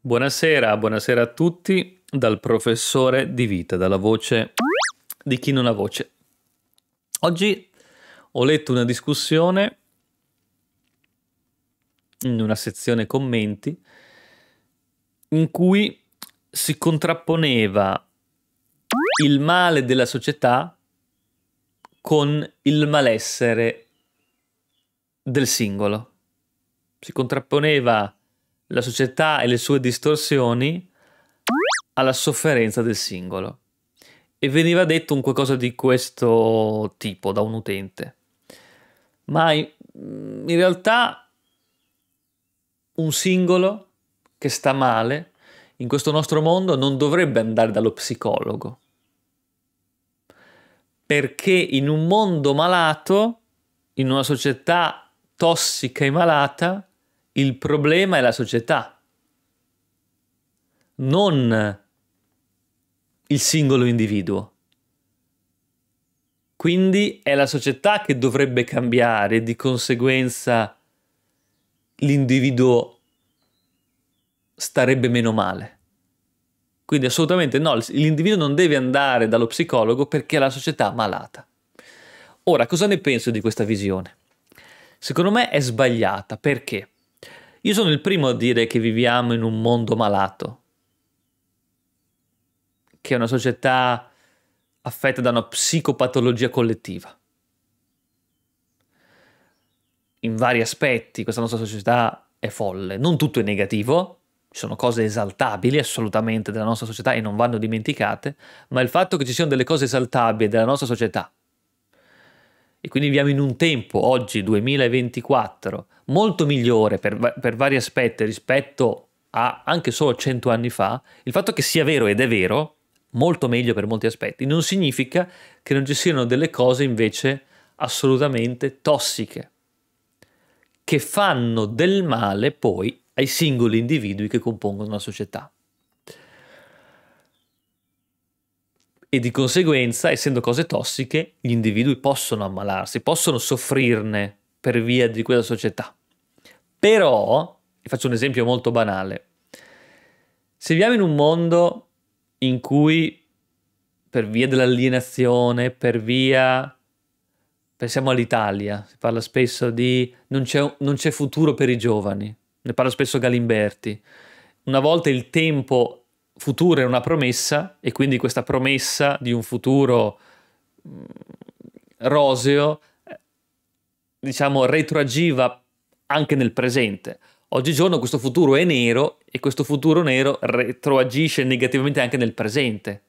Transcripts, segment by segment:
Buonasera, buonasera a tutti dal professore di vita, dalla voce di chi non ha voce. Oggi ho letto una discussione in una sezione commenti in cui si contrapponeva il male della società con il malessere del singolo. Si contrapponeva la società e le sue distorsioni alla sofferenza del singolo. E veniva detto un qualcosa di questo tipo da un utente. Ma in realtà un singolo che sta male in questo nostro mondo non dovrebbe andare dallo psicologo. Perché in un mondo malato, in una società tossica e malata, il problema è la società, non il singolo individuo. Quindi è la società che dovrebbe cambiare, di conseguenza l'individuo starebbe meno male. Quindi assolutamente no, l'individuo non deve andare dallo psicologo perché è la società malata. Ora, cosa ne penso di questa visione? Secondo me è sbagliata perché io sono il primo a dire che viviamo in un mondo malato, che è una società affetta da una psicopatologia collettiva. In vari aspetti questa nostra società è folle, non tutto è negativo, sono cose esaltabili assolutamente della nostra società e non vanno dimenticate, ma il fatto che ci siano delle cose esaltabili della nostra società e quindi viviamo in un tempo, oggi 2024, molto migliore per, per vari aspetti rispetto a anche solo 100 anni fa, il fatto che sia vero ed è vero, molto meglio per molti aspetti, non significa che non ci siano delle cose invece assolutamente tossiche, che fanno del male poi ai singoli individui che compongono la società. E di conseguenza, essendo cose tossiche, gli individui possono ammalarsi, possono soffrirne per via di quella società. Però, vi faccio un esempio molto banale, se viviamo in un mondo in cui per via dell'alienazione, per via... Pensiamo all'Italia, si parla spesso di non c'è, non c'è futuro per i giovani, ne parla spesso Galimberti. Una volta il tempo futuro è una promessa e quindi questa promessa di un futuro mm, roseo, eh, diciamo, retroagiva anche nel presente. Oggigiorno questo futuro è nero e questo futuro nero retroagisce negativamente anche nel presente.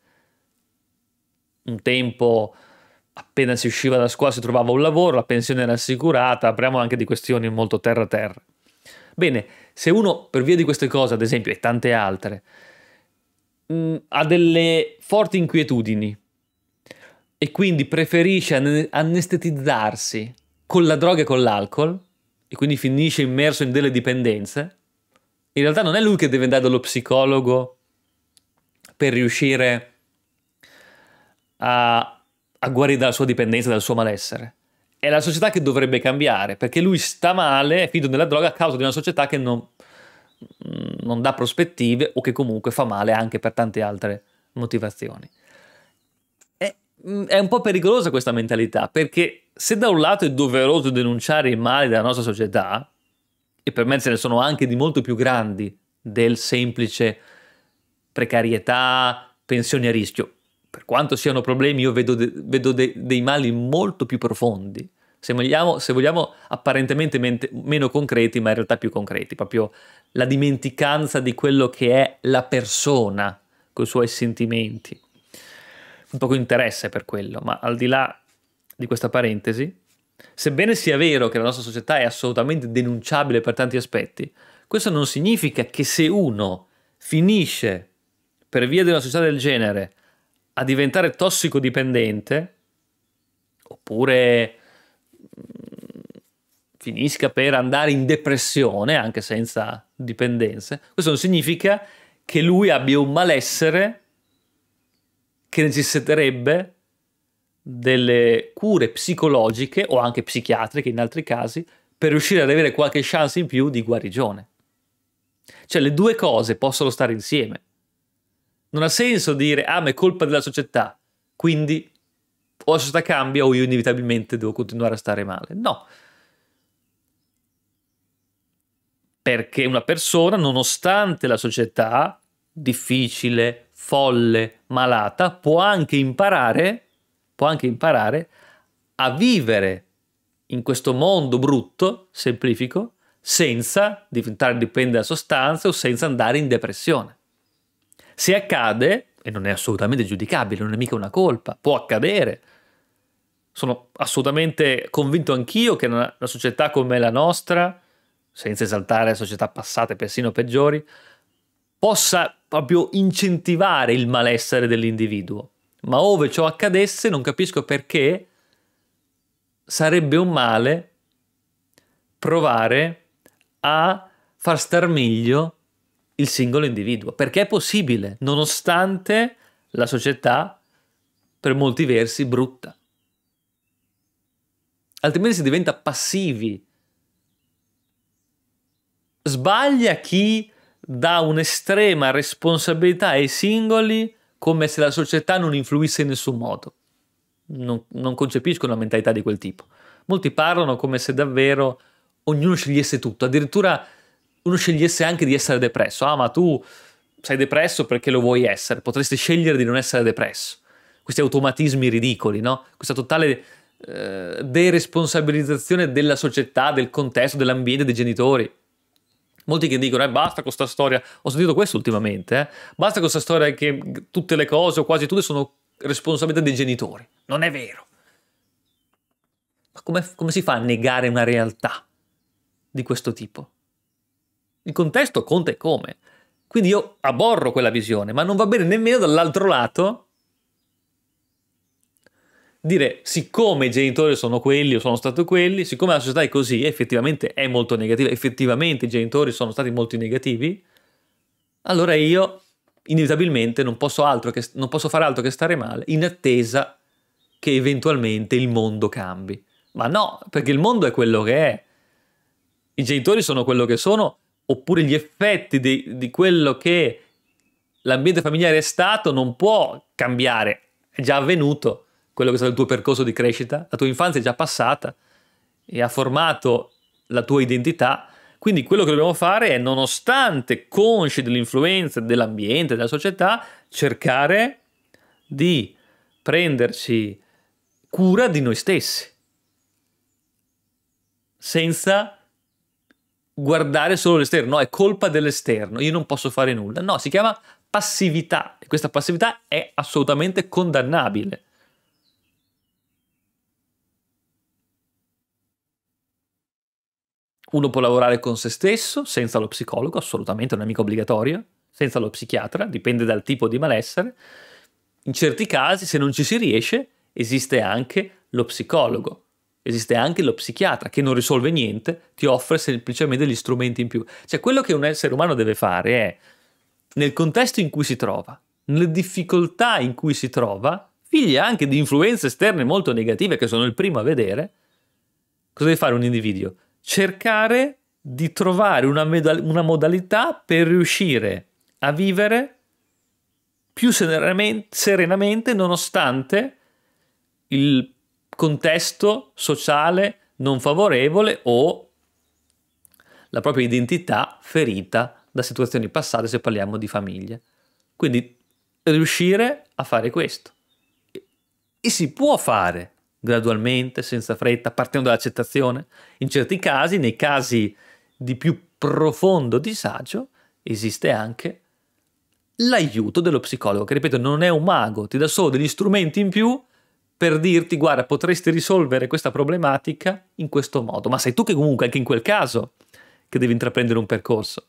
Un tempo appena si usciva da scuola si trovava un lavoro, la pensione era assicurata, parliamo anche di questioni molto terra-terra. Bene, se uno per via di queste cose, ad esempio, e tante altre, mh, mm, ha delle forti inquietudini e quindi preferisce anestetizzarsi con la droga e con l'alcol, e quindi finisce immerso in delle dipendenze, in realtà non è lui che deve andare dallo psicologo per riuscire a, a guarire dalla sua dipendenza, dal suo malessere è la società che dovrebbe cambiare, perché lui sta male, è figlio della droga a causa di una società che non, mm, non dà prospettive o che comunque fa male anche per tante altre motivazioni. È, mm, è un po' pericolosa questa mentalità, perché se da un lato è doveroso denunciare i mali della nostra società, e per me ce ne sono anche di molto più grandi del semplice precarietà, pensioni a rischio, per quanto siano problemi, io vedo, de- vedo de- dei mali molto più profondi, se vogliamo, se vogliamo apparentemente mente- meno concreti, ma in realtà più concreti, proprio la dimenticanza di quello che è la persona con i suoi sentimenti. Un poco interesse per quello, ma al di là di questa parentesi, sebbene sia vero che la nostra società è assolutamente denunciabile per tanti aspetti, questo non significa che se uno finisce per via di una società del genere a diventare tossicodipendente oppure mm, finisca per andare in depressione anche senza dipendenze, questo non significa che lui abbia un malessere che necessiterebbe delle cure psicologiche o anche psichiatriche in altri casi per riuscire ad avere qualche chance in più di guarigione. Cioè le due cose possono stare insieme. Non ha senso dire, ah, ma è colpa della società, quindi o la società cambia o io inevitabilmente devo continuare a stare male. No. Perché una persona, nonostante la società difficile, folle, malata, può anche imparare, può anche imparare a vivere in questo mondo brutto, semplifico, senza diventare dipendente da sostanze o senza andare in depressione. Se accade, e non è assolutamente giudicabile, non è mica una colpa, può accadere. Sono assolutamente convinto anch'io che una, società come la nostra, senza esaltare società passate, persino peggiori, possa proprio incentivare il malessere dell'individuo. Ma ove ciò accadesse, non capisco perché sarebbe un male provare a far star meglio il singolo individuo, perché è possibile, nonostante la società per molti versi brutta. Altrimenti si diventa passivi. Sbaglia chi dà un'estrema responsabilità ai singoli come se la società non influisse in nessun modo. Non, non concepisco una mentalità di quel tipo. Molti parlano come se davvero ognuno scegliesse tutto, addirittura uno scegliesse anche di essere depresso. Ah, ma tu sei depresso perché lo vuoi essere. Potresti scegliere di non essere depresso. Questi automatismi ridicoli, no? Questa totale eh, deresponsabilizzazione della società, del contesto, dell'ambiente, dei genitori. Molti che dicono, eh, basta con questa storia, ho sentito questo ultimamente, eh? basta con questa storia che tutte le cose o quasi tutte sono responsabilità dei genitori. Non è vero. Ma come, come si fa a negare una realtà di questo tipo? Il contesto conta e come. Quindi io aborro quella visione, ma non va bene nemmeno dall'altro lato dire siccome i genitori sono quelli o sono stati quelli, siccome la società è così, effettivamente è molto negativa, effettivamente i genitori sono stati molto negativi, allora io inevitabilmente non posso, che, non posso fare altro che stare male in attesa che eventualmente il mondo cambi. Ma no, perché il mondo è quello che è. I genitori sono quello che sono oppure gli effetti di, di quello che l'ambiente familiare è stato non può cambiare, è già avvenuto quello che è stato il tuo percorso di crescita, la tua infanzia è già passata e ha formato la tua identità. Quindi quello che dobbiamo fare è, nonostante consci dell'influenza dell'ambiente, della società, cercare di prenderci cura di noi stessi, senza guardare solo l'esterno, no, è colpa dell'esterno, io non posso fare nulla. No, si chiama passività e questa passività è assolutamente condannabile. Uno può lavorare con se stesso, senza lo psicologo, assolutamente non è mica obbligatorio, senza lo psichiatra, dipende dal tipo di malessere. In certi casi, se non ci si riesce, esiste anche lo psicologo. Esiste anche lo psichiatra che non risolve niente, ti offre semplicemente gli strumenti in più. Cioè quello che un essere umano deve fare è, nel contesto in cui si trova, nelle difficoltà in cui si trova, figlia anche di influenze esterne molto negative che sono il primo a vedere, cosa deve fare un individuo? Cercare di trovare una, una modalità per riuscire a vivere più serenamente, serenamente nonostante il contesto sociale non favorevole o la propria identità ferita da situazioni passate se parliamo di famiglie. Quindi riuscire a fare questo. E si può fare gradualmente, senza fretta, partendo dall'accettazione. In certi casi, nei casi di più profondo disagio, esiste anche l'aiuto dello psicologo, che ripeto non è un mago, ti dà solo degli strumenti in più per dirti guarda potresti risolvere questa problematica in questo modo, ma sei tu che comunque anche in quel caso che devi intraprendere un percorso.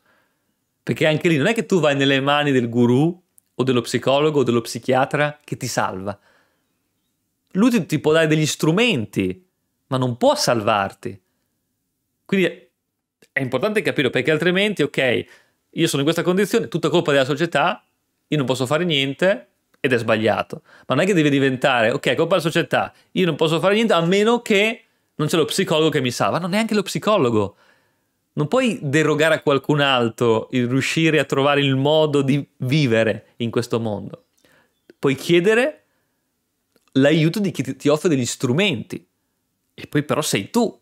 Perché anche lì non è che tu vai nelle mani del guru o dello psicologo o dello psichiatra che ti salva. Lui ti può dare degli strumenti, ma non può salvarti. Quindi è importante capire perché altrimenti, ok, io sono in questa condizione, tutta colpa della società, io non posso fare niente, ed è sbagliato. Ma non è che deve diventare, ok, colpa della società, io non posso fare niente a meno che non c'è lo psicologo che mi salva. Non neanche lo psicologo. Non puoi derogare a qualcun altro il riuscire a trovare il modo di vivere in questo mondo. Puoi chiedere l'aiuto di chi ti offre degli strumenti. E poi però sei tu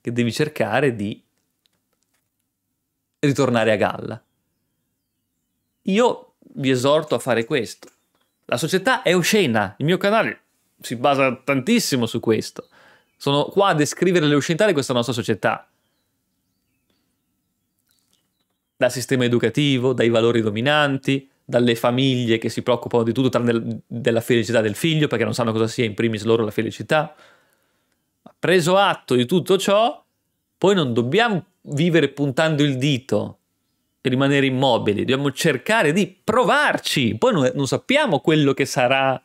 che devi cercare di ritornare a galla. Io vi esorto a fare questo. La società è oscena, il mio canale si basa tantissimo su questo. Sono qua a descrivere le oscenità di questa nostra società. Dal sistema educativo, dai valori dominanti, dalle famiglie che si preoccupano di tutto tranne della felicità del figlio perché non sanno cosa sia in primis loro la felicità. Preso atto di tutto ciò, poi non dobbiamo vivere puntando il dito rimanere immobili, dobbiamo cercare di provarci. Poi non, non sappiamo quello che sarà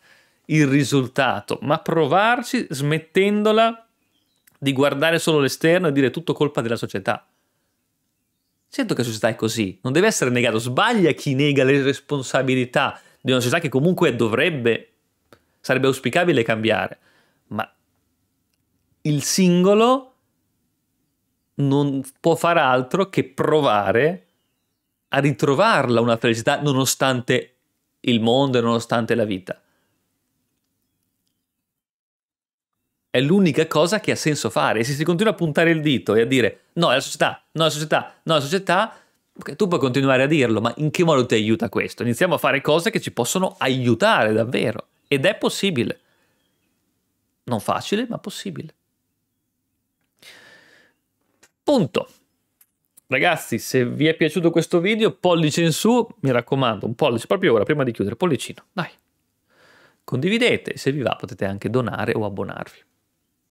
il risultato, ma provarci smettendola di guardare solo l'esterno e dire tutto colpa della società. Sento che la società è così, non deve essere negato, sbaglia chi nega le responsabilità di una società che comunque dovrebbe, sarebbe auspicabile cambiare, ma il singolo non può far altro che provare a ritrovarla una felicità nonostante il mondo e nonostante la vita. È l'unica cosa che ha senso fare. E se si continua a puntare il dito e a dire no, è la società, no, è la società, no, è la società, okay, tu puoi continuare a dirlo, ma in che modo ti aiuta questo? Iniziamo a fare cose che ci possono aiutare davvero. Ed è possibile. Non facile, ma possibile. Punto. Ragazzi, se vi è piaciuto questo video, pollice in su, mi raccomando, un pollice proprio ora, prima di chiudere, pollicino, dai. Condividete, se vi va potete anche donare o abbonarvi.